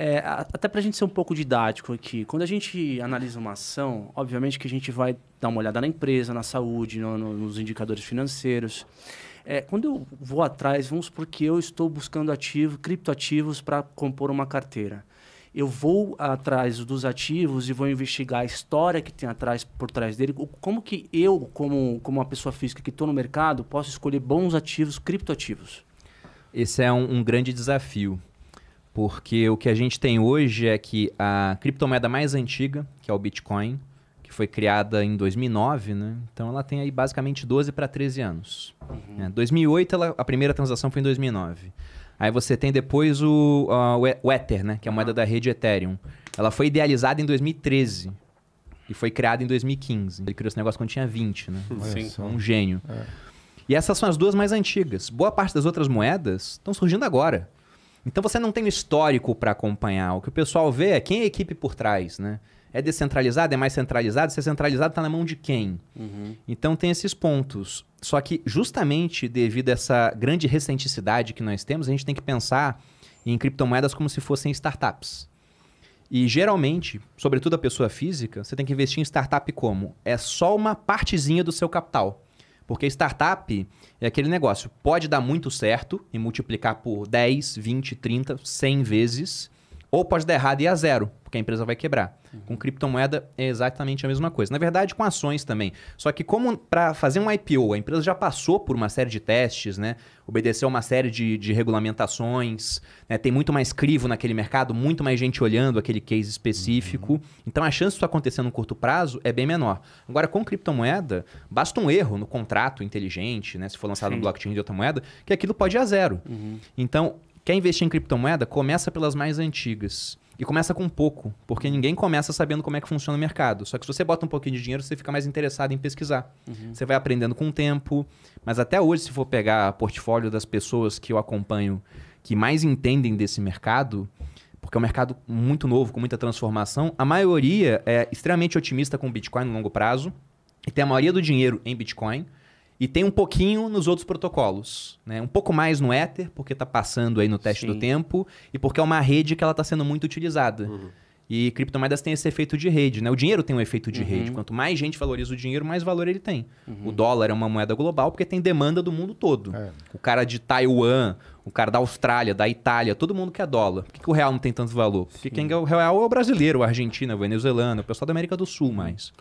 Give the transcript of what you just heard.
É, até para a gente ser um pouco didático aqui, quando a gente analisa uma ação, obviamente que a gente vai dar uma olhada na empresa, na saúde, no, no, nos indicadores financeiros. É, quando eu vou atrás, vamos porque eu estou buscando ativo, criptoativos para compor uma carteira. Eu vou atrás dos ativos e vou investigar a história que tem atrás por trás dele. Como que eu, como, como uma pessoa física que estou no mercado, posso escolher bons ativos, criptoativos? Esse é um, um grande desafio porque o que a gente tem hoje é que a criptomoeda mais antiga, que é o Bitcoin, que foi criada em 2009, né? Então ela tem aí basicamente 12 para 13 anos. Uhum. 2008 é, ela, a primeira transação foi em 2009. Aí você tem depois o, uh, o Ether, né? Que é a moeda da rede Ethereum. Ela foi idealizada em 2013 e foi criada em 2015. Ele criou esse negócio quando tinha 20, né? Sim. Sim. Um gênio. É. E essas são as duas mais antigas. Boa parte das outras moedas estão surgindo agora. Então você não tem um histórico para acompanhar. O que o pessoal vê é quem é a equipe por trás, né? É descentralizado, é mais centralizado? Se é centralizado, está na mão de quem? Uhum. Então tem esses pontos. Só que justamente devido a essa grande recenticidade que nós temos, a gente tem que pensar em criptomoedas como se fossem startups. E geralmente, sobretudo a pessoa física, você tem que investir em startup como? É só uma partezinha do seu capital. Porque startup é aquele negócio, pode dar muito certo e multiplicar por 10, 20, 30, 100 vezes ou pode dar errado e ir a zero, porque a empresa vai quebrar. Uhum. Com criptomoeda é exatamente a mesma coisa. Na verdade, com ações também. Só que como para fazer um IPO, a empresa já passou por uma série de testes, né? Obedeceu uma série de, de regulamentações, né? tem muito mais crivo naquele mercado, muito mais gente olhando aquele case específico. Uhum. Então a chance disso acontecer no curto prazo é bem menor. Agora, com criptomoeda, basta um erro no contrato inteligente, né? Se for lançado Sim. no blockchain de outra moeda, que aquilo pode ir a zero. Uhum. Então, Quer investir em criptomoeda? Começa pelas mais antigas. E começa com pouco, porque ninguém começa sabendo como é que funciona o mercado. Só que se você bota um pouquinho de dinheiro, você fica mais interessado em pesquisar. Uhum. Você vai aprendendo com o tempo. Mas até hoje, se for pegar portfólio das pessoas que eu acompanho que mais entendem desse mercado, porque é um mercado muito novo, com muita transformação, a maioria é extremamente otimista com o Bitcoin no longo prazo e tem a maioria do dinheiro em Bitcoin. E tem um pouquinho nos outros protocolos. Né? Um pouco mais no Ether, porque está passando aí no teste Sim. do tempo, e porque é uma rede que ela está sendo muito utilizada. Uhum. E criptomoedas têm esse efeito de rede, né? O dinheiro tem um efeito de uhum. rede. Quanto mais gente valoriza o dinheiro, mais valor ele tem. Uhum. O dólar é uma moeda global porque tem demanda do mundo todo. É. O cara de Taiwan, o cara da Austrália, da Itália, todo mundo quer dólar. Por que, que o real não tem tanto valor? Porque Sim. quem é o real é o brasileiro, o argentino, o venezuelano, o pessoal da América do Sul uhum. mais.